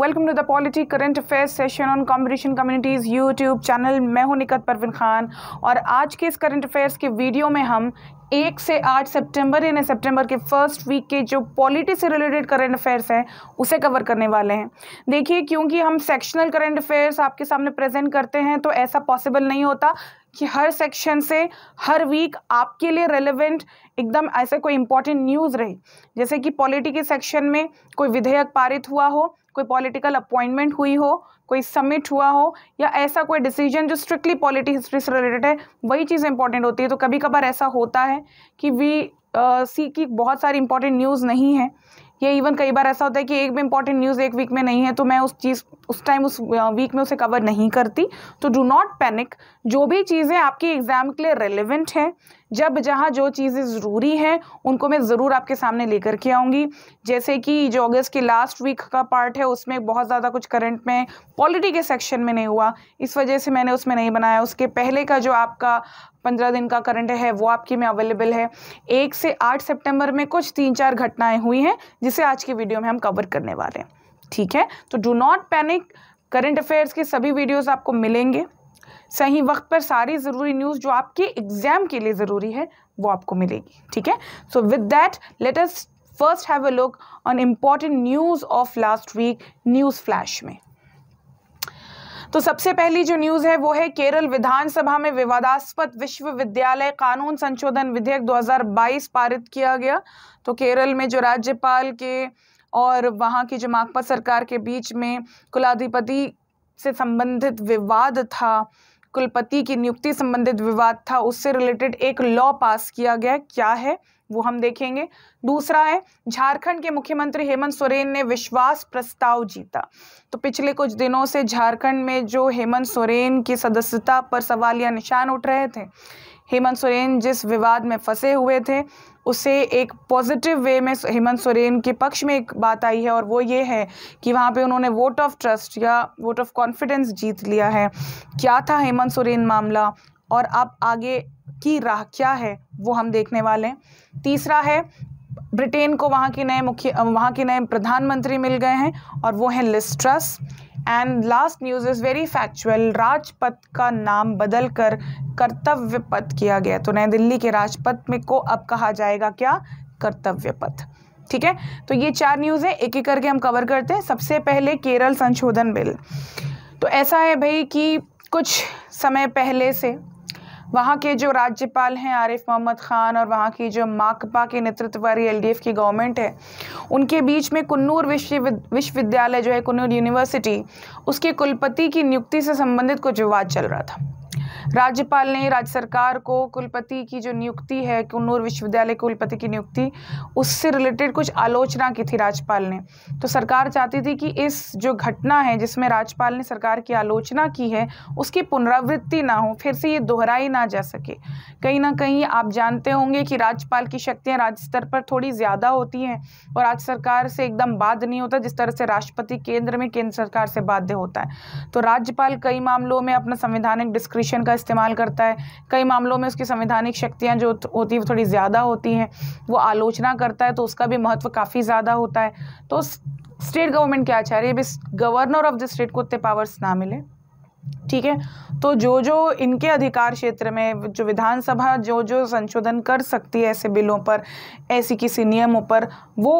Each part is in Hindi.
welcome to the polity current affairs session on competition communities YouTube channel मैं हूं निकत परविन खान और आज के इस करंट अफेयर्स के वीडियो में हम एक से आठ सितंबर यानी सितंबर के फर्स्ट वीक के जो पॉलिटी से रिलेटेड करंट अफेयर्स हैं उसे कवर करने वाले हैं देखिए क्योंकि हम सेक्शनल करंट अफेयर्स आपके सामने प्रेजेंट करते हैं तो ऐसा पॉसिबल नहीं होता कि हर सेक्शन से हर वीक आपके लिए रेलेवेंट एकदम ऐसे कोई इंपॉर्टेंट न्यूज़ रहे जैसे कि पॉलिटी के सेक्शन में कोई विधेयक पारित हुआ हो कोई पॉलिटिकल अपॉइंटमेंट हुई हो कोई समिट हुआ हो या ऐसा कोई डिसीजन जो स्ट्रिक्टली पॉलिटी हिस्ट्री से रिलेटेड है वही चीज़ इंपॉर्टेंट होती है तो कभी कभार ऐसा होता है कि वी सी की बहुत सारी इंपॉर्टेंट न्यूज़ नहीं है या इवन कई बार ऐसा होता है कि एक भी इंपॉर्टेंट न्यूज़ एक वीक में नहीं है तो मैं उस चीज़ उस टाइम उस वीक में उसे कवर नहीं करती तो डू नॉट पैनिक जो भी चीज़ें आपकी एग्ज़ाम के लिए रेलिवेंट हैं जब जहाँ जो चीज़ें ज़रूरी हैं उनको मैं ज़रूर आपके सामने लेकर के आऊँगी जैसे कि जो अगस्त के लास्ट वीक का पार्ट है उसमें बहुत ज़्यादा कुछ करंट में पॉलिटी के सेक्शन में नहीं हुआ इस वजह से मैंने उसमें नहीं बनाया उसके पहले का जो आपका पंद्रह दिन का करंट है वो आपकी में अवेलेबल है एक से आठ सेप्टेम्बर में कुछ तीन चार घटनाएँ हुई हैं जिसे आज की वीडियो में हम कवर करने वाले हैं ठीक है तो do not panic current affairs के सभी वीडियोज़ आपको मिलेंगे सही वक्त पर सारी ज़रूरी न्यूज़ जो आपके एग्ज़ाम के लिए ज़रूरी है वो आपको मिलेगी ठीक है so with that latest first have a look on important news of last week news flash में तो सबसे पहली जो न्यूज़ है वो है केरल विधानसभा में विवादास्पद विश्वविद्यालय कानून संशोधन विधेयक 2022 पारित किया गया तो केरल में जो राज्यपाल के और वहाँ की जो माकपा सरकार के बीच में कुलाधिपति से संबंधित विवाद था कुलपति की नियुक्ति संबंधित विवाद था उससे रिलेटेड एक लॉ पास किया गया क्या है वो हम देखेंगे दूसरा है झारखंड के मुख्यमंत्री हेमंत सोरेन ने विश्वास प्रस्ताव जीता तो पिछले कुछ दिनों से झारखंड में जो हेमंत सोरेन की सदस्यता पर सवाल या निशान उठ रहे थे हेमंत सोरेन जिस विवाद में फंसे हुए थे उसे एक पॉजिटिव वे में हेमंत सोरेन के पक्ष में एक बात आई है और वो ये है कि वहाँ पे उन्होंने वोट ऑफ ट्रस्ट या वोट ऑफ कॉन्फिडेंस जीत लिया है क्या था हेमंत सोरेन मामला और अब आगे की राह क्या है वो हम देखने वाले हैं तीसरा है ब्रिटेन को वहाँ के नए मुख्य वहाँ के नए प्रधानमंत्री मिल गए हैं और वो हैं Liz Truss and last news is very factual Rajpath का नाम बदल कर कर्तव्य पथ किया गया तो नई दिल्ली के राजपथ में को अब कहा जाएगा क्या कर्तव्य पथ ठीक है तो ये चार न्यूज़ है एक एक करके हम कवर करते हैं सबसे पहले केरल संशोधन बिल तो ऐसा है भाई कि कुछ समय पहले से वहाँ के जो राज्यपाल हैं आरिफ मोहम्मद ख़ान और वहाँ की जो माकपा के नेतृत्व वाली एल की गवर्नमेंट है उनके बीच में कन्नूर विश्वविद्यालय जो है कन्नूर यूनिवर्सिटी उसके कुलपति की नियुक्ति से संबंधित कुछ विवाद चल रहा था राज्यपाल ने राज्य सरकार को कुलपति की जो नियुक्ति है कन्नूर विश्वविद्यालय कुलपति की नियुक्ति उससे रिलेटेड कुछ आलोचना की थी राज्यपाल ने तो सरकार चाहती थी कि इस जो घटना है जिसमें राज्यपाल ने सरकार की आलोचना की है उसकी पुनरावृत्ति ना हो फिर से ये दोहराई ना जा सके कहीं ना कहीं आप जानते होंगे कि राज्यपाल की शक्तियाँ राज्य स्तर पर थोड़ी ज़्यादा होती हैं और राज्य सरकार से एकदम बाध नहीं होता जिस तरह से राष्ट्रपति केंद्र में केंद्र सरकार से बाध्य होता है तो राज्यपाल कई मामलों में अपना संवैधानिक डिस्क्रिप्शन कॉन्स्टिट्यूशन का इस्तेमाल करता है कई मामलों में उसकी संवैधानिक शक्तियाँ जो होती है थोड़ी ज़्यादा होती हैं वो आलोचना करता है तो उसका भी महत्व काफ़ी ज़्यादा होता है तो स्टेट गवर्नमेंट क्या चाह रही है गवर्नर ऑफ द स्टेट को उतने पावर्स ना मिले ठीक है तो जो जो इनके अधिकार क्षेत्र में जो विधानसभा जो जो संशोधन कर सकती है ऐसे बिलों पर ऐसी किसी नियमों पर वो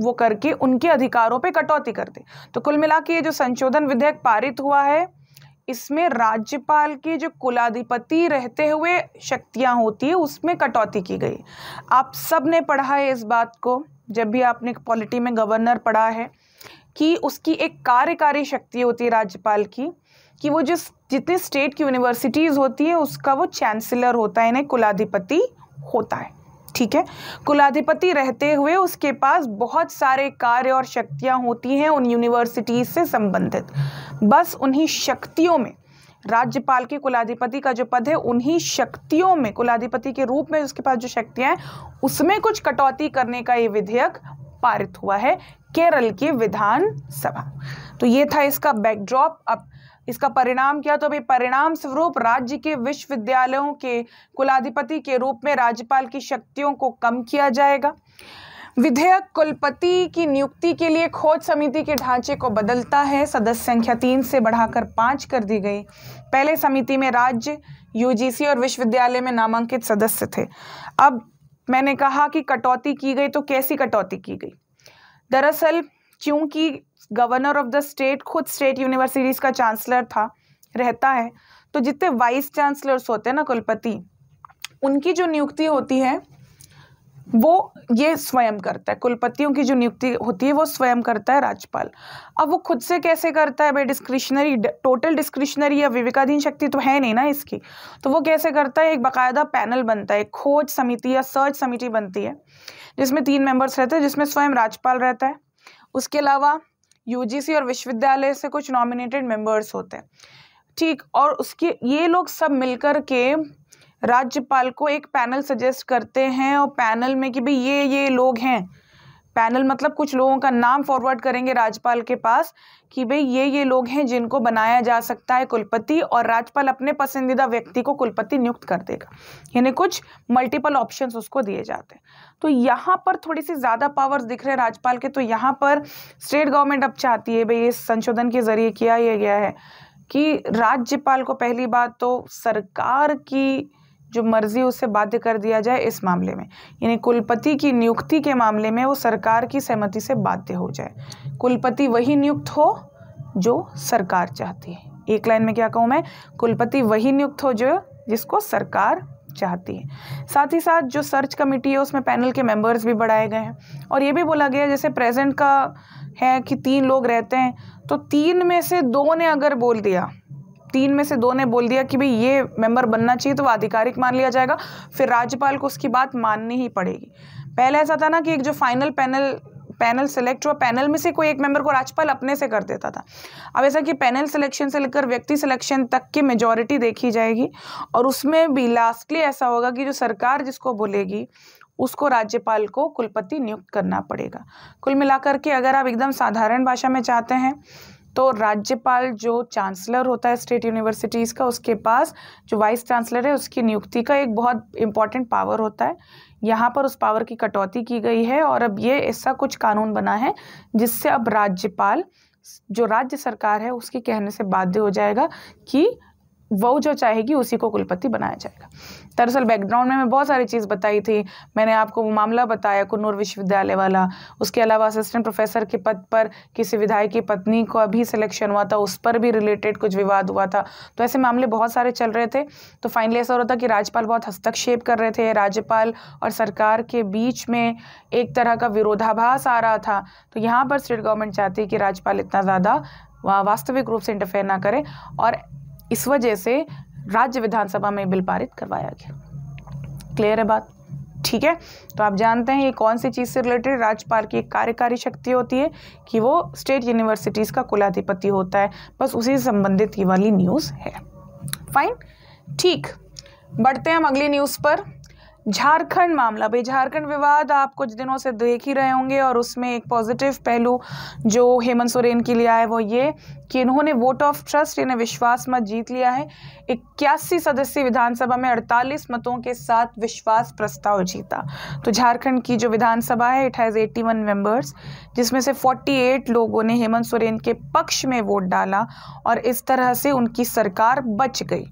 वो करके उनके अधिकारों पे कटौती कर दे तो कुल मिला के ये जो संशोधन विधेयक पारित हुआ है इसमें राज्यपाल के जो कुलाधिपति रहते हुए शक्तियाँ होती है उसमें कटौती की गई आप सब ने पढ़ा है इस बात को जब भी आपने पॉलिटी में गवर्नर पढ़ा है कि उसकी एक कार्यकारी शक्ति होती है राज्यपाल की कि वो जिस जितने स्टेट की यूनिवर्सिटीज़ होती है उसका वो चांसलर होता है यानी कुलाधिपति होता है ठीक है कुलाधिपति रहते हुए उसके पास बहुत सारे कार्य और शक्तियाँ होती हैं उन यूनिवर्सिटीज़ से संबंधित बस उन्हीं शक्तियों में राज्यपाल के कुलाधिपति का जो पद है उन्हीं शक्तियों में कुलाधिपति के रूप में उसके पास जो शक्तियाँ हैं उसमें कुछ कटौती करने का ये विधेयक पारित हुआ है केरल की विधानसभा तो ये था इसका बैकड्रॉप अब इसका परिणाम क्या तो अभी परिणाम स्वरूप राज्य के विश्वविद्यालयों के कुलाधिपति के रूप में राज्यपाल की शक्तियों को कम किया जाएगा विधेयक कुलपति की नियुक्ति के लिए खोज समिति के ढांचे को बदलता है सदस्य संख्या तीन से बढ़ाकर पाँच कर दी गई पहले समिति में राज्य यूजीसी और विश्वविद्यालय में नामांकित सदस्य थे अब मैंने कहा कि कटौती की गई तो कैसी कटौती की गई दरअसल क्योंकि गवर्नर ऑफ द स्टेट खुद स्टेट यूनिवर्सिटीज़ का चांसलर था रहता है तो जितने वाइस चांसलर्स होते हैं ना कुलपति उनकी जो नियुक्ति होती है वो ये स्वयं करता है कुलपतियों की जो नियुक्ति होती है वो स्वयं करता है राज्यपाल अब वो खुद से कैसे करता है भाई डिस्क्रिशनरी टोटल डिस्क्रिशनरी या विवेकाधीन शक्ति तो है नहीं ना इसकी तो वो कैसे करता है एक बाकायदा पैनल बनता है खोज समिति या सर्च समिति बनती है जिसमें तीन मेंबर्स रहते हैं जिसमें स्वयं राज्यपाल रहता है उसके अलावा यूजीसी और विश्वविद्यालय से कुछ नॉमिनेटेड मेंबर्स होते हैं ठीक और उसके ये लोग सब मिलकर के राज्यपाल को एक पैनल सजेस्ट करते हैं और पैनल में कि भाई ये ये लोग हैं पैनल मतलब कुछ लोगों का नाम फॉरवर्ड करेंगे राज्यपाल के पास कि भाई ये ये लोग हैं जिनको बनाया जा सकता है कुलपति और राज्यपाल अपने पसंदीदा व्यक्ति को कुलपति नियुक्त कर देगा यानी कुछ मल्टीपल ऑप्शंस उसको दिए जाते हैं तो यहाँ पर थोड़ी सी ज़्यादा पावर्स दिख रहे हैं राज्यपाल के तो यहाँ पर स्टेट गवर्नमेंट अब चाहती है भाई ये संशोधन के ज़रिए किया गया है कि राज्यपाल को पहली बात तो सरकार की जो मर्जी उसे बाध्य कर दिया जाए इस मामले में यानी कुलपति की नियुक्ति के मामले में वो सरकार की सहमति से बाध्य हो जाए कुलपति वही नियुक्त हो जो सरकार चाहती है एक लाइन में क्या कहूँ मैं कुलपति वही नियुक्त हो जो जिसको सरकार चाहती है साथ ही साथ जो सर्च कमेटी है उसमें पैनल के मेंबर्स भी बढ़ाए गए हैं और ये भी बोला गया जैसे प्रेजेंट का है कि तीन लोग रहते हैं तो तीन में से दो ने अगर बोल दिया तीन में से दो ने बोल दिया कि भाई ये मेंबर बनना चाहिए तो आधिकारिक मान लिया जाएगा फिर राज्यपाल को उसकी बात माननी ही पड़ेगी पहले ऐसा था ना कि एक जो फाइनल पैनल पैनल सिलेक्ट हुआ पैनल में से कोई एक मेंबर को राज्यपाल अपने से कर देता था अब ऐसा कि पैनल सिलेक्शन से लेकर व्यक्ति सिलेक्शन तक की मेजोरिटी देखी जाएगी और उसमें भी लास्टली ऐसा होगा कि जो सरकार जिसको बोलेगी उसको राज्यपाल को कुलपति नियुक्त करना पड़ेगा कुल मिलाकर के अगर आप एकदम साधारण भाषा में चाहते हैं तो राज्यपाल जो चांसलर होता है स्टेट यूनिवर्सिटीज़ का उसके पास जो वाइस चांसलर है उसकी नियुक्ति का एक बहुत इंपॉर्टेंट पावर होता है यहाँ पर उस पावर की कटौती की गई है और अब ये ऐसा कुछ कानून बना है जिससे अब राज्यपाल जो राज्य सरकार है उसके कहने से बाध्य हो जाएगा कि वो जो चाहेगी उसी को कुलपति बनाया जाएगा दरअसल बैकग्राउंड में मैं बहुत सारी चीज़ बताई थी मैंने आपको वो मामला बताया कन्नूर विश्वविद्यालय वाला उसके अलावा असिस्टेंट प्रोफेसर के पद पर किसी विधायक की पत्नी का भी सिलेक्शन हुआ था उस पर भी रिलेटेड कुछ विवाद हुआ था तो ऐसे मामले बहुत सारे चल रहे थे तो फाइनली ऐसा हो रहा था कि राज्यपाल बहुत हस्तक्षेप कर रहे थे राज्यपाल और सरकार के बीच में एक तरह का विरोधाभास आ रहा था तो यहाँ पर स्टेट गवर्नमेंट चाहती कि राज्यपाल इतना ज़्यादा वास्तविक रूप से इंटरफेयर ना करें और इस वजह से राज्य विधानसभा में बिल पारित करवाया गया क्लियर है बात ठीक है तो आप जानते हैं ये कौन सी चीज़ से रिलेटेड राज्यपाल की एक कार्यकारी शक्ति होती है कि वो स्टेट यूनिवर्सिटीज़ का कुलाधिपति होता है बस उसी से संबंधित ये वाली न्यूज़ है फाइन ठीक बढ़ते हैं हम अगली न्यूज़ पर झारखंड मामला भाई झारखंड विवाद आप कुछ दिनों से देख ही रहे होंगे और उसमें एक पॉजिटिव पहलू जो हेमंत सोरेन के लिए आया वो ये कि इन्होंने वोट ऑफ ट्रस्ट इन्हें विश्वास मत जीत लिया है इक्यासी सदस्यीय विधानसभा में 48 मतों के साथ विश्वास प्रस्ताव जीता तो झारखंड की जो विधानसभा है इट हैज़ 81 मेंबर्स जिसमें से फोर्टी लोगों ने हेमंत सोरेन के पक्ष में वोट डाला और इस तरह से उनकी सरकार बच गई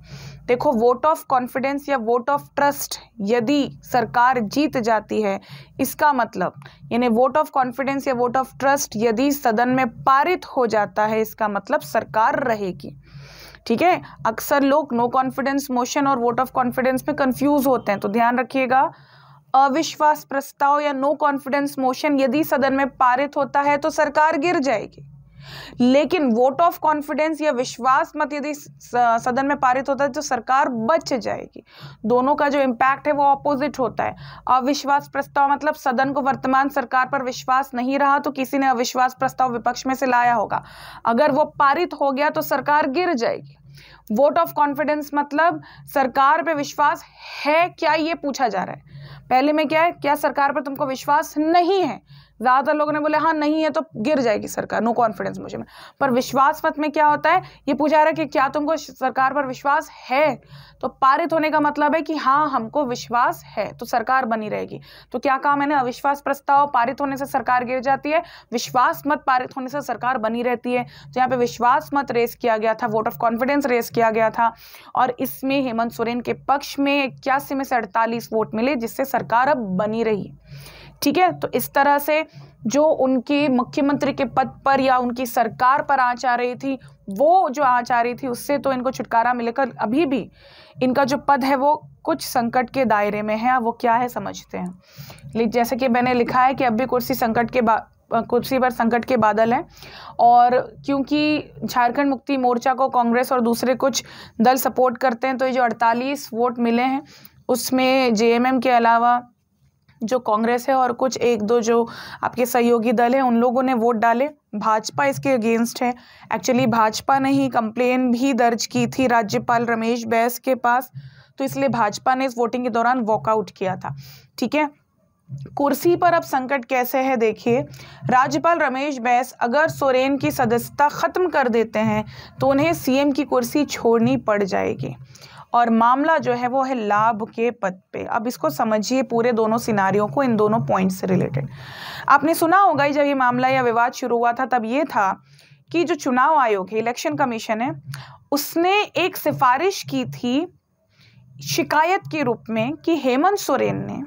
देखो वोट ऑफ कॉन्फिडेंस या वोट ऑफ ट्रस्ट यदि सरकार जीत जाती है इसका मतलब यानी वोट ऑफ कॉन्फिडेंस या वोट ऑफ ट्रस्ट यदि सदन में पारित हो जाता है इसका मतलब सरकार रहेगी ठीक है अक्सर लोग नो कॉन्फिडेंस मोशन और वोट ऑफ कॉन्फिडेंस में कंफ्यूज होते हैं तो ध्यान रखिएगा अविश्वास प्रस्ताव या नो कॉन्फिडेंस मोशन यदि सदन में पारित होता है तो सरकार गिर जाएगी लेकिन वोट ऑफ कॉन्फिडेंस या विश्वास मत यदि सदन में पारित होता है तो सरकार बच जाएगी दोनों का जो इम्पैक्ट है वो अपोजिट होता है अविश्वास प्रस्ताव मतलब सदन को वर्तमान सरकार पर विश्वास नहीं रहा तो किसी ने अविश्वास प्रस्ताव विपक्ष में से लाया होगा अगर वो पारित हो गया तो सरकार गिर जाएगी वोट ऑफ कॉन्फिडेंस मतलब सरकार पर विश्वास है क्या ये पूछा जा रहा है पहले में क्या है क्या सरकार पर तुमको विश्वास नहीं है ज़्यादातर लोगों ने बोले हाँ नहीं है तो गिर जाएगी सरकार नो कॉन्फिडेंस मुझे में पर विश्वास मत में क्या होता है ये पूछा रहा है कि क्या तुमको सरकार पर विश्वास है तो पारित होने का मतलब है कि हाँ हमको विश्वास है तो सरकार बनी रहेगी तो क्या कहा मैंने अविश्वास प्रस्ताव पारित होने से सरकार गिर जाती है विश्वास मत पारित होने से सरकार बनी रहती है तो यहाँ पे विश्वास मत रेस किया गया था वोट ऑफ कॉन्फिडेंस रेस किया गया था और इसमें हेमंत सोरेन के पक्ष में इक्यासी में से अड़तालीस वोट मिले जिससे सरकार अब बनी रही है ठीक है तो इस तरह से जो उनकी मुख्यमंत्री के पद पर या उनकी सरकार पर आँच आ रही थी वो जो आँच आ रही थी उससे तो इनको छुटकारा मिलकर अभी भी इनका जो पद है वो कुछ संकट के दायरे में है वो क्या है समझते हैं जैसे कि मैंने लिखा है कि अब भी कुर्सी संकट के कुर्सी पर संकट के बादल हैं और क्योंकि झारखंड मुक्ति मोर्चा को कांग्रेस और दूसरे कुछ दल सपोर्ट करते हैं तो ये जो 48 वोट मिले हैं उसमें जेएमएम के अलावा जो कांग्रेस है और कुछ एक दो जो आपके सहयोगी दल हैं उन लोगों ने वोट डाले भाजपा इसके अगेंस्ट है एक्चुअली भाजपा ने ही कंप्लेन भी दर्ज की थी राज्यपाल रमेश बैस के पास तो इसलिए भाजपा ने इस वोटिंग के दौरान वॉकआउट किया था ठीक है कुर्सी पर अब संकट कैसे है देखिए राज्यपाल रमेश बैस अगर सोरेन की सदस्यता खत्म कर देते हैं तो उन्हें सीएम की कुर्सी छोड़नी पड़ जाएगी और मामला जो है वो है लाभ के पद पे अब इसको समझिए पूरे दोनों सिनारियों को इन दोनों पॉइंट से रिलेटेड आपने सुना होगा ही जब ये मामला या विवाद शुरू हुआ था तब ये था कि जो चुनाव आयोग है इलेक्शन कमीशन है उसने एक सिफारिश की थी शिकायत के रूप में कि हेमंत सोरेन ने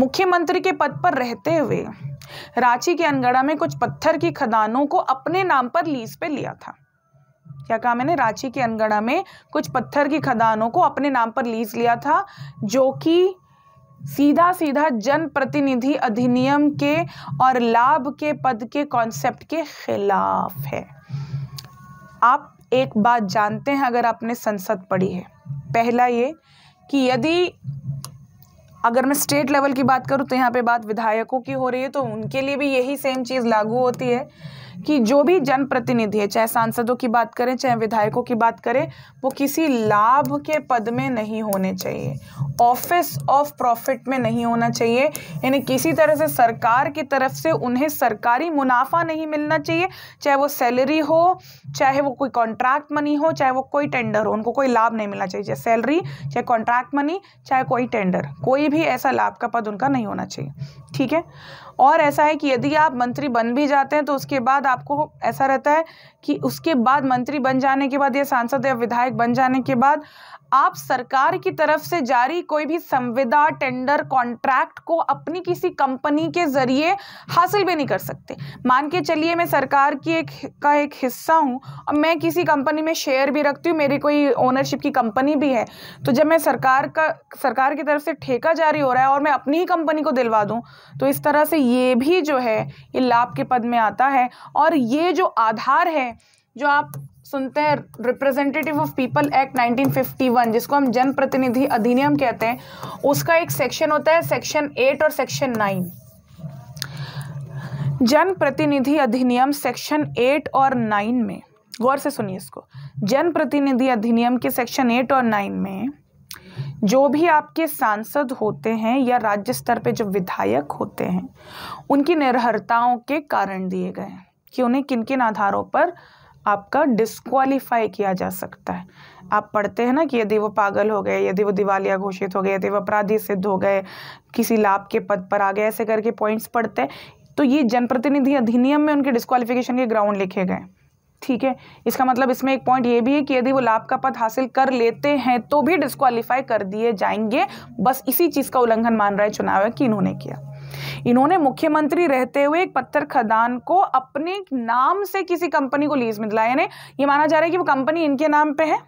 मुख्यमंत्री के पद पर रहते हुए रांची के अनगढ़ा में कुछ पत्थर की खदानों को अपने नाम पर लीज पे लिया था क्या कहा मैंने रांची के अनगढ़ा में कुछ पत्थर की खदानों को अपने नाम पर लीज लिया था जो कि सीधा सीधा जनप्रतिनिधि अधिनियम के और लाभ के पद के कॉन्सेप्ट के खिलाफ है आप एक बात जानते हैं अगर आपने संसद पढ़ी है पहला ये कि यदि अगर मैं स्टेट लेवल की बात करूं तो यहाँ पे बात विधायकों की हो रही है तो उनके लिए भी यही सेम चीज़ लागू होती है कि जो भी जनप्रतिनिधि है चाहे सांसदों की बात करें चाहे विधायकों की बात करें वो किसी लाभ के पद में नहीं होने चाहिए ऑफिस ऑफ प्रॉफिट में नहीं होना चाहिए यानी किसी तरह से सरकार की तरफ से उन्हें सरकारी मुनाफा नहीं मिलना चाहिए चाहे वो सैलरी हो चाहे वो कोई कॉन्ट्रैक्ट मनी हो चाहे वो कोई टेंडर हो उनको कोई लाभ नहीं मिलना चाहिए चाहे सैलरी चाहे कॉन्ट्रैक्ट मनी चाहे कोई टेंडर कोई भी ऐसा लाभ का पद उनका नहीं होना चाहिए ठीक है और ऐसा है कि यदि आप मंत्री बन भी जाते हैं तो उसके बाद आपको ऐसा रहता है कि उसके बाद मंत्री बन जाने के बाद या सांसद या विधायक बन जाने के बाद आप सरकार की तरफ से जारी कोई भी संविदा टेंडर कॉन्ट्रैक्ट को अपनी किसी कंपनी के जरिए हासिल भी नहीं कर सकते मान के चलिए मैं सरकार की एक का एक हिस्सा हूँ और मैं किसी कंपनी में शेयर भी रखती हूँ मेरी कोई ओनरशिप की कंपनी भी है तो जब मैं सरकार का सरकार की तरफ से ठेका जारी हो रहा है और मैं अपनी ही कंपनी को दिलवा दूँ तो इस तरह से ये भी जो है ये लाभ के पद में आता है और ये जो आधार है जो आप सुनते हैं रिप्रेजेंटेटिव ऑफ पीपल एक्ट 1951 जिसको हम जनप्रतिनिधि अधिनियम कहते हैं उसका एक सेक्शन होता है सेक्शन एट और सेक्शन नाइन जनप्रतिनिधि अधिनियम सेक्शन एट और नाइन में गौर से सुनिए इसको जनप्रतिनिधि अधिनियम के सेक्शन एट और नाइन में जो भी आपके सांसद होते हैं या राज्य स्तर पे जो विधायक होते हैं उनकी निर्हरताओं के कारण दिए गए हैं कि उन्हें किन किन आधारों पर आपका डिस्कवालीफाई किया जा सकता है आप पढ़ते हैं ना कि यदि वो पागल हो गए यदि वो दिवालिया घोषित हो गए यदि वो अपराधी सिद्ध हो गए किसी लाभ के पद पर आ गए ऐसे करके पॉइंट्स पढ़ते हैं तो ये जनप्रतिनिधि अधिनियम में उनके डिस्क्वालिफिकेशन के ग्राउंड लिखे गए ठीक है इसका मतलब इसमें एक पॉइंट ये भी है कि यदि वो लाभ का पद हासिल कर लेते हैं तो भी डिस्कवालीफाई कर दिए जाएंगे बस इसी चीज़ का उल्लंघन मान रहा है चुनाव है कि इन्होंने किया इन्होंने मुख्यमंत्री रहते हुए एक पत्थर खदान को अपने नाम से किसी कंपनी को लीज में दिलाया यानी ये माना जा रहा है कि वो कंपनी इनके नाम पे है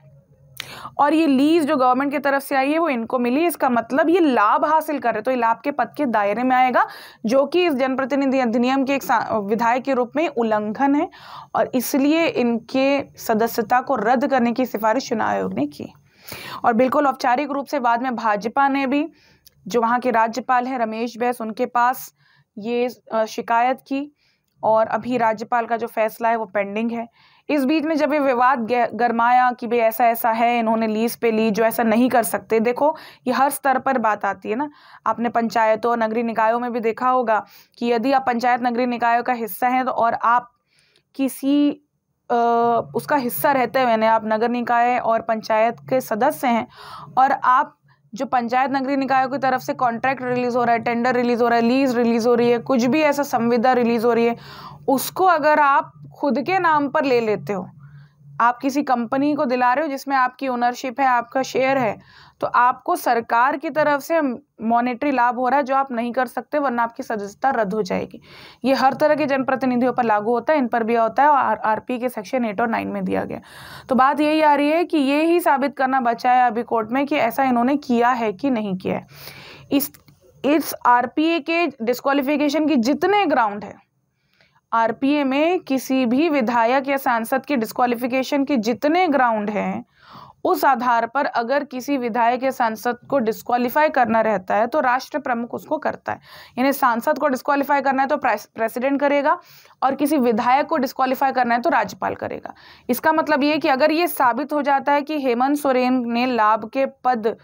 और ये लीज जो गवर्नमेंट की तरफ से आई है वो इनको मिली इसका मतलब ये लाभ हासिल कर रहे तो ये लाभ के पद के दायरे में आएगा जो कि इस जनप्रतिनिधि अधिनियम के एक विधायक के रूप में उल्लंघन है और इसलिए इनके सदस्यता को रद्द करने की सिफारिश चुनाव आयोग ने की और बिल्कुल औपचारिक रूप से बाद में भाजपा ने भी जो वहाँ के राज्यपाल हैं रमेश बैस उनके पास ये शिकायत की और अभी राज्यपाल का जो फैसला है वो पेंडिंग है इस बीच में जब ये विवाद गरमाया कि भाई ऐसा ऐसा है इन्होंने लीज पे ली जो ऐसा नहीं कर सकते देखो ये हर स्तर पर बात आती है ना आपने पंचायतों और नगरीय निकायों में भी देखा होगा कि यदि आप पंचायत नगरीय निकायों का हिस्सा हैं तो और आप किसी आ, उसका हिस्सा रहते हुए आप नगर निकाय और पंचायत के सदस्य हैं और आप जो पंचायत नगरीय निकायों की तरफ से कॉन्ट्रैक्ट रिलीज़ हो रहा है टेंडर रिलीज़ हो रहा है लीज रिलीज़ हो रही है कुछ भी ऐसा संविदा रिलीज़ हो रही है उसको अगर आप खुद के नाम पर ले लेते हो आप किसी कंपनी को दिला रहे हो जिसमें आपकी ओनरशिप है आपका शेयर है तो आपको सरकार की तरफ से मॉनेटरी लाभ हो रहा है जो आप नहीं कर सकते वरना आपकी सदस्यता रद्द हो जाएगी ये हर तरह के जनप्रतिनिधियों पर लागू होता है इन पर भी होता है और आर के सेक्शन एट और नाइन में दिया गया तो बात यही आ रही है कि ये ही साबित करना बचा है अभी कोर्ट में कि ऐसा इन्होंने किया है कि नहीं किया है इस इस आरपीए के डिस्कालिफिकेशन की जितने ग्राउंड है आरपीए में किसी भी विधायक या सांसद की डिस्कालिफिकेशन के जितने ग्राउंड हैं उस आधार पर अगर किसी विधायक या सांसद को डिस्कालीफाई करना रहता है तो राष्ट्र प्रमुख उसको करता है यानी सांसद को डिस्कालीफाई करना है तो प्रेसिडेंट करेगा और किसी विधायक को डिस्कालीफाई करना है तो राज्यपाल करेगा इसका मतलब ये कि अगर ये साबित हो जाता है कि हेमंत सोरेन ने लाभ के पद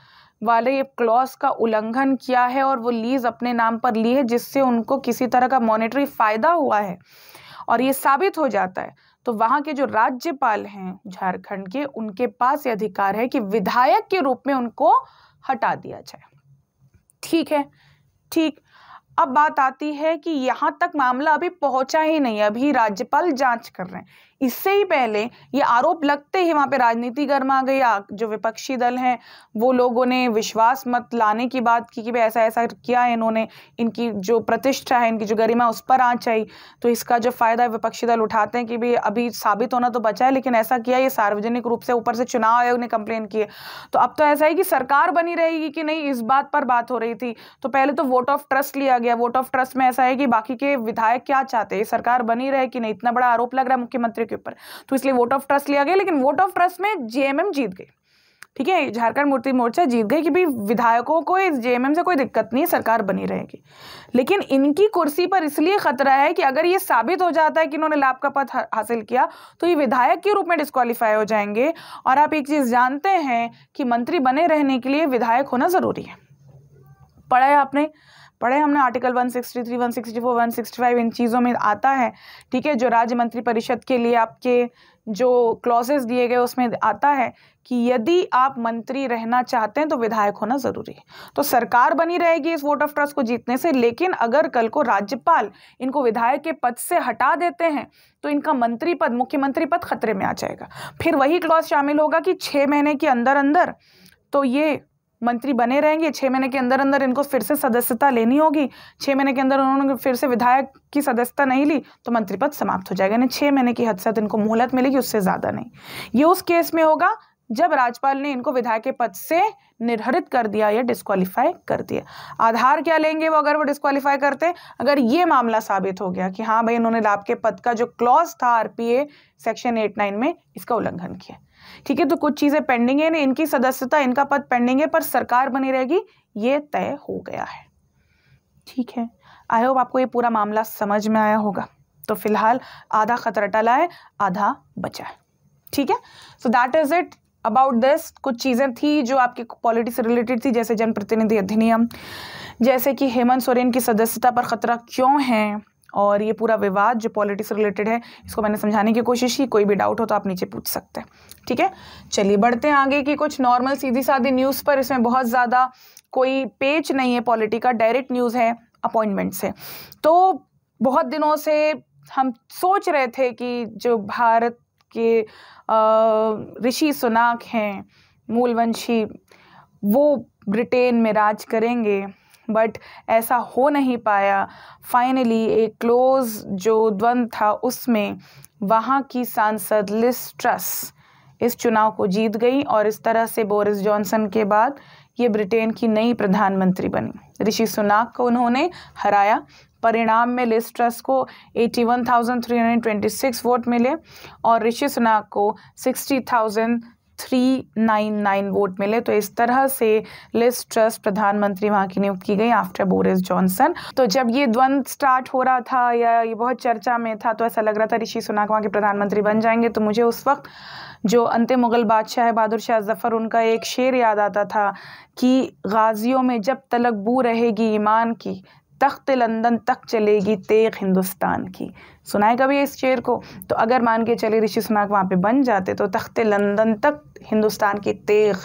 वाले क्लॉज का उल्लंघन किया है और वो लीज अपने नाम पर ली है जिससे उनको किसी तरह का मॉनिटरी फायदा हुआ है और ये साबित हो जाता है तो वहां के जो राज्यपाल हैं झारखंड के उनके पास ये अधिकार है कि विधायक के रूप में उनको हटा दिया जाए ठीक है ठीक अब बात आती है कि यहां तक मामला अभी पहुंचा ही नहीं अभी राज्यपाल जांच कर रहे हैं इससे ही पहले ये आरोप लगते ही वहां पे राजनीति गर्मा गई जो विपक्षी दल हैं वो लोगों ने विश्वास मत लाने की बात की कि भाई ऐसा ऐसा किया है इन्होंने इनकी जो प्रतिष्ठा है इनकी जो गरिमा उस पर आँच आई तो इसका जो फ़ायदा विपक्षी दल उठाते हैं कि भाई अभी साबित होना तो बचा है लेकिन ऐसा किया ये सार्वजनिक रूप से ऊपर से चुनाव आयोग ने कंप्लेन की है तो अब तो ऐसा है कि सरकार बनी रहेगी कि नहीं इस बात पर बात हो रही थी तो पहले तो वोट ऑफ ट्रस्ट लिया गया वोट ऑफ ट्रस्ट में ऐसा है कि बाकी के विधायक क्या चाहते सरकार बनी रहे कि नहीं इतना बड़ा आरोप लग रहा है मुख्यमंत्री के ऊपर तो इसलिए वोट ऑफ ट्रस्ट लिया गया लेकिन वोट ऑफ ट्रस्ट में जेएमएम जीत गई ठीक है झारखंड मुक्ति मोर्चा जीत गई कि भाई विधायकों को इस जेएमएम से कोई दिक्कत नहीं है सरकार बनी रहेगी लेकिन इनकी कुर्सी पर इसलिए खतरा है कि अगर ये साबित हो जाता है कि इन्होंने लाभ का पद हासिल किया तो ये विधायक के रूप में डिस्कालीफाई हो जाएंगे और आप एक चीज़ जानते हैं कि मंत्री बने रहने के लिए विधायक होना ज़रूरी है पढ़ा है आपने पढ़े हमने आर्टिकल 163, 164, 165 इन चीज़ों में आता है ठीक है जो राज्य मंत्री परिषद के लिए आपके जो क्लॉजेस दिए गए उसमें आता है कि यदि आप मंत्री रहना चाहते हैं तो विधायक होना ज़रूरी है तो सरकार बनी रहेगी इस वोट ऑफ ट्रस्ट को जीतने से लेकिन अगर कल को राज्यपाल इनको विधायक के पद से हटा देते हैं तो इनका मंत्री पद मुख्यमंत्री पद खतरे में आ जाएगा फिर वही क्लॉज शामिल होगा कि छः महीने के अंदर अंदर तो ये मंत्री बने रहेंगे छः महीने के अंदर अंदर इनको फिर से सदस्यता लेनी होगी छः महीने के अंदर उन्होंने फिर से विधायक की सदस्यता नहीं ली तो मंत्री पद समाप्त हो जाएगा यानी छः महीने की हद से इनको मोहलत मिलेगी उससे ज़्यादा नहीं ये उस केस में होगा जब राज्यपाल ने इनको विधायक के पद से निर्धारित कर दिया या डिस्कालीफाई कर दिया आधार क्या लेंगे वो अगर वो डिस्कालीफाई करते अगर ये मामला साबित हो गया कि हाँ भाई इन्होंने लाभ के पद का जो क्लॉज था आरपीए सेक्शन एट नाइन में इसका उल्लंघन किया ठीक है तो कुछ चीज़ें पेंडिंग है इनकी सदस्यता इनका पद पेंडिंग है पर सरकार बनी रहेगी ये तय हो गया है ठीक है आई होप आपको ये पूरा मामला समझ में आया होगा तो फिलहाल आधा खतरा टला है आधा बचा है ठीक है so that is it about this कुछ चीज़ें थी जो आपकी पॉलिटिक्स रिलेटेड थी जैसे जनप्रतिनिधि अधिनियम जैसे कि हेमंत सोरेन की सदस्यता पर खतरा क्यों है और ये पूरा विवाद जो पॉलिटिक्स रिलेटेड है इसको मैंने समझाने की कोशिश की कोई भी डाउट हो तो आप नीचे पूछ सकते हैं ठीक है चलिए बढ़ते हैं आगे कि कुछ नॉर्मल सीधी साधी न्यूज़ पर इसमें बहुत ज़्यादा कोई पेज नहीं है पॉलिटी का डायरेक्ट न्यूज़ है अपॉइंटमेंट से तो बहुत दिनों से हम सोच रहे थे कि जो भारत के ऋषि सुनाक हैं मूलवंशी वो ब्रिटेन में राज करेंगे बट ऐसा हो नहीं पाया फाइनली एक क्लोज जो द्वंद था उसमें वहाँ की सांसद लिस्ट्रस इस चुनाव को जीत गई और इस तरह से बोरिस जॉनसन के बाद ये ब्रिटेन की नई प्रधानमंत्री बनी ऋषि सुनाक को उन्होंने हराया परिणाम में लिस्ट्रस को 81,326 वोट मिले और ऋषि सुनाक को 60,000 थ्री नाइन नाइन वोट मिले तो इस तरह से लिस्ट ट्रस्ट प्रधानमंत्री वहाँ की नियुक्त की गई आफ्टर बोरिस जॉनसन तो जब ये द्वंद्व स्टार्ट हो रहा था या ये बहुत चर्चा में था तो ऐसा लग रहा था ऋषि सुनाक वहाँ के प्रधानमंत्री बन जाएंगे तो मुझे उस वक्त जो अंतिम मुगल बादशाह है बहादुर शाह जफ़र उनका एक शेर याद आता था कि गाजियों में जब तलक बू रहेगी ईमान की तख्त लंदन तक चलेगी तेग हिंदुस्तान की सुनाए कभी इस शेर को तो अगर मान के चले ऋषि सुनाक वहाँ पे बन जाते तो तख्त लंदन तक हिंदुस्तान की तेग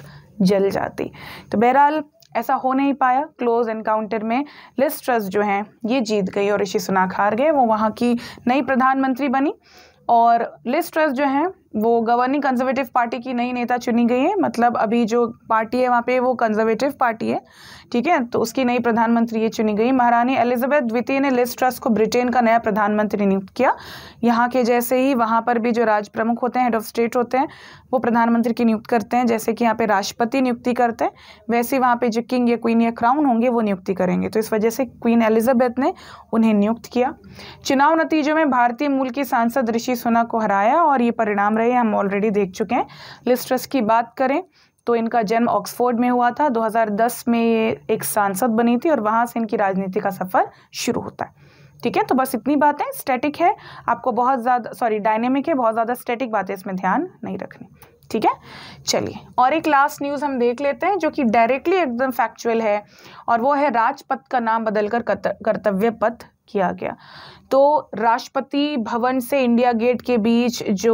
जल जाती तो बहरहाल ऐसा हो नहीं पाया क्लोज एनकाउंटर में लिस्ट्रस जो हैं ये जीत गई और ऋषि सुनाक हार गए वो वहाँ की नई प्रधानमंत्री बनी और लिस्ट्रस जो हैं वो गवर्निंग कंजर्वेटिव पार्टी की नई नेता चुनी गई है मतलब अभी जो पार्टी है वहाँ पे वो कंजर्वेटिव पार्टी है ठीक है तो उसकी नई प्रधानमंत्री ये चुनी गई महारानी एलिजाबेथ द्वितीय ने लिस्ट ट्रस्ट को ब्रिटेन का नया प्रधानमंत्री नियुक्त किया यहाँ के जैसे ही वहाँ पर भी जो राज प्रमुख होते हैं हेड ऑफ स्टेट होते हैं वो प्रधानमंत्री की नियुक्त करते हैं जैसे कि यहाँ पे राष्ट्रपति नियुक्ति करते हैं वैसे वहाँ पे जो किंग या क्वीन या क्राउन होंगे वो नियुक्ति करेंगे तो इस वजह से क्वीन एलिजाबेथ ने उन्हें नियुक्त किया चुनाव नतीजों में भारतीय मूल के सांसद ऋषि सुना को हराया और ये परिणाम रहे हैं हम ऑलरेडी देख चुके हैं लिस्ट्रस की बात करें तो इनका जन्म ऑक्सफोर्ड में हुआ था 2010 में ये एक सांसद बनी थी और वहाँ से इनकी राजनीति का सफ़र शुरू होता है ठीक है तो बस इतनी बातें स्टैटिक है आपको बहुत ज़्यादा सॉरी डायनेमिक है बहुत ज़्यादा स्टैटिक बातें इसमें ध्यान नहीं रखनी ठीक है चलिए और एक लास्ट न्यूज़ हम देख लेते हैं जो कि डायरेक्टली एकदम फैक्चुअल है और वो है राजपथ का नाम बदलकर कर्तव्य पथ किया गया तो राष्ट्रपति भवन से इंडिया गेट के बीच जो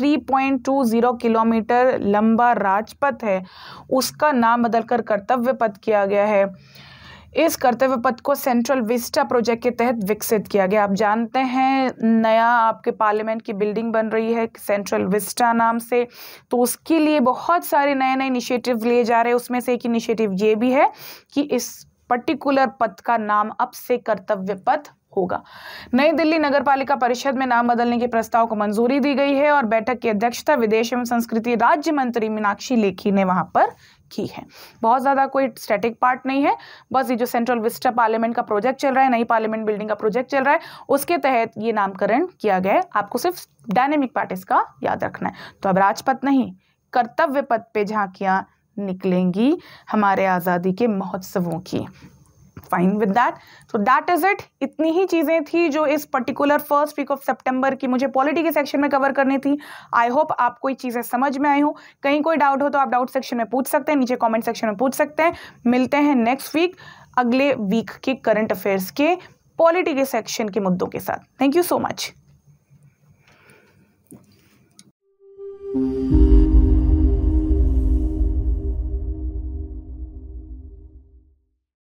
3.20 किलोमीटर लंबा राजपथ है उसका नाम बदलकर कर्तव्य पथ किया गया है इस कर्तव्य पथ को सेंट्रल विस्टा प्रोजेक्ट के तहत विकसित किया गया आप जानते हैं नया आपके पार्लियामेंट की बिल्डिंग बन रही है सेंट्रल विस्टा नाम से तो उसके लिए बहुत सारे नए नए इनिशिएटिव लिए जा रहे हैं उसमें से एक इनिशिएटिव ये भी है कि इस पर्टिकुलर पथ का नाम अब से कर्तव्य पथ होगा नई दिल्ली नगर पालिका परिषद में नाम बदलने के प्रस्ताव को मंजूरी दी गई है और बैठक की अध्यक्षता विदेश एवं संस्कृति राज्य मंत्री मीनाक्षी लेखी ने वहां पर की है बहुत ज़्यादा कोई स्टैटिक पार्ट नहीं है बस ये जो सेंट्रल विस्टा पार्लियामेंट का प्रोजेक्ट चल रहा है नई पार्लियामेंट बिल्डिंग का प्रोजेक्ट चल रहा है उसके तहत ये नामकरण किया गया है आपको सिर्फ डायनेमिक पार्ट इसका याद रखना है तो अब राजपथ नहीं कर्तव्य पथ पे झांकियां निकलेंगी हमारे आज़ादी के महोत्सवों की fine with that so that is it इतनी ही चीज़ें थी जो इस particular first week of September की मुझे पॉलिटी के सेक्शन में कवर करनी थी आई होप आप कोई चीज़ें समझ में आई हो कहीं कोई डाउट हो तो आप डाउट सेक्शन में पूछ सकते हैं नीचे कॉमेंट सेक्शन में पूछ सकते हैं मिलते हैं नेक्स्ट वीक अगले वीक के करंट अफेयर्स के पॉलिटी के सेक्शन के मुद्दों के साथ थैंक यू सो मच